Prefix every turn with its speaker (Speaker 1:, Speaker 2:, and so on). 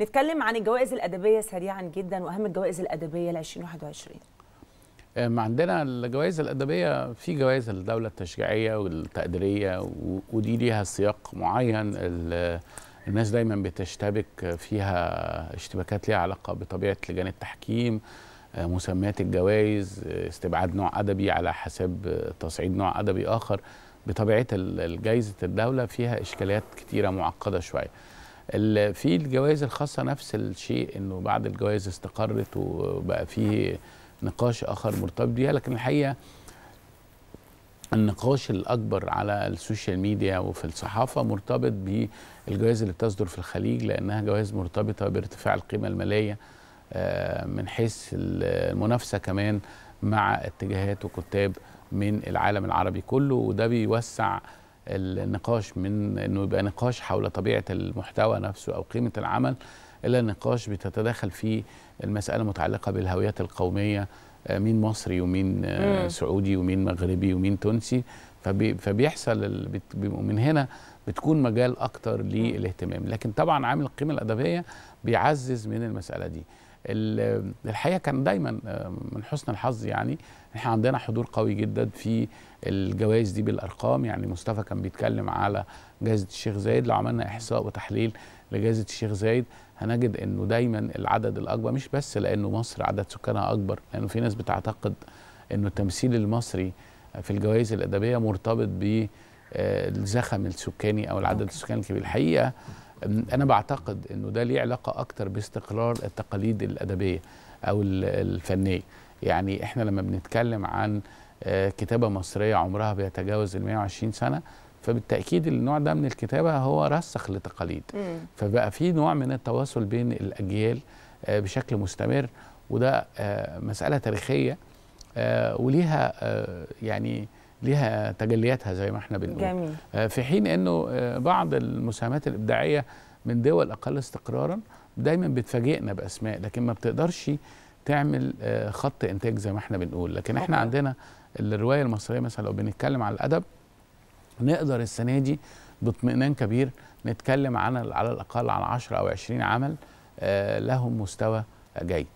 Speaker 1: نتكلم عن الجوائز الادبيه سريعا جدا واهم الجوائز الادبيه ل 2021 آه، ما عندنا الجوائز الادبيه في جوائز الدوله التشجيعيه والتقديريه ودي ليها سياق معين الناس دايما بتشتبك فيها اشتباكات ليها علاقه بطبيعه لجان التحكيم آه، مسميات الجوائز آه، استبعاد نوع ادبي على حساب تصعيد نوع ادبي اخر بطبيعه جائزه الدوله فيها اشكاليات كتيره معقده شويه في الجوائز الخاصه نفس الشيء انه بعد الجوائز استقرت وبقى فيه نقاش اخر مرتبط بيها لكن الحقيقه النقاش الاكبر على السوشيال ميديا وفي الصحافه مرتبط بالجوائز اللي بتصدر في الخليج لانها جوائز مرتبطه بارتفاع القيمه الماليه آه، من حيث المنافسه كمان مع اتجاهات وكتاب من العالم العربي كله وده بيوسع النقاش من انه يبقى نقاش حول طبيعه المحتوى نفسه او قيمه العمل الى نقاش بتتدخل فيه المساله المتعلقه بالهويات القوميه آه، مين مصري ومين آه، مم. سعودي ومين مغربي ومين تونسي فبي فبيحصل من هنا بتكون مجال اكتر للاهتمام لكن طبعا عامل القيمه الادبيه بيعزز من المساله دي الحقيقه كان دايما آه، من حسن الحظ يعني احنا عندنا حضور قوي جدا في الجوائز دي بالارقام يعني مصطفى كان بيتكلم على جائزه الشيخ زايد لو عملنا احصاء وتحليل لجائزه الشيخ زايد هنجد انه دايما العدد الاكبر مش بس لانه مصر عدد سكانها اكبر لانه في ناس بتعتقد انه التمثيل المصري في الجوائز الادبيه مرتبط بالزخم آه، السكاني او العدد السكاني الكبير الحقيقه انا بعتقد انه ده ليه علاقه اكتر باستقرار التقاليد الادبيه او الفنيه يعني احنا لما بنتكلم عن آه، كتابه مصريه عمرها بيتجاوز ال 120 سنه فبالتاكيد النوع ده من الكتابه هو رسخ لتقاليد فبقى في نوع من التواصل بين الاجيال آه، بشكل مستمر وده مساله تاريخيه آه، وليها آه، يعني ليها تجلياتها زي ما احنا بنقول جميل. آه، في حين انه بعض المساهمات الابداعيه من دول اقل استقرارا دايما بتفاجئنا باسماء لكن ما بتقدرش تعمل خط انتاج زي ما احنا بنقول لكن احنا أوكي. عندنا الروايه المصريه مثلا لو بنتكلم على الادب نقدر السنه دي باطمئنان كبير نتكلم عن على الاقل عن 10 او 20 عمل لهم مستوى جيد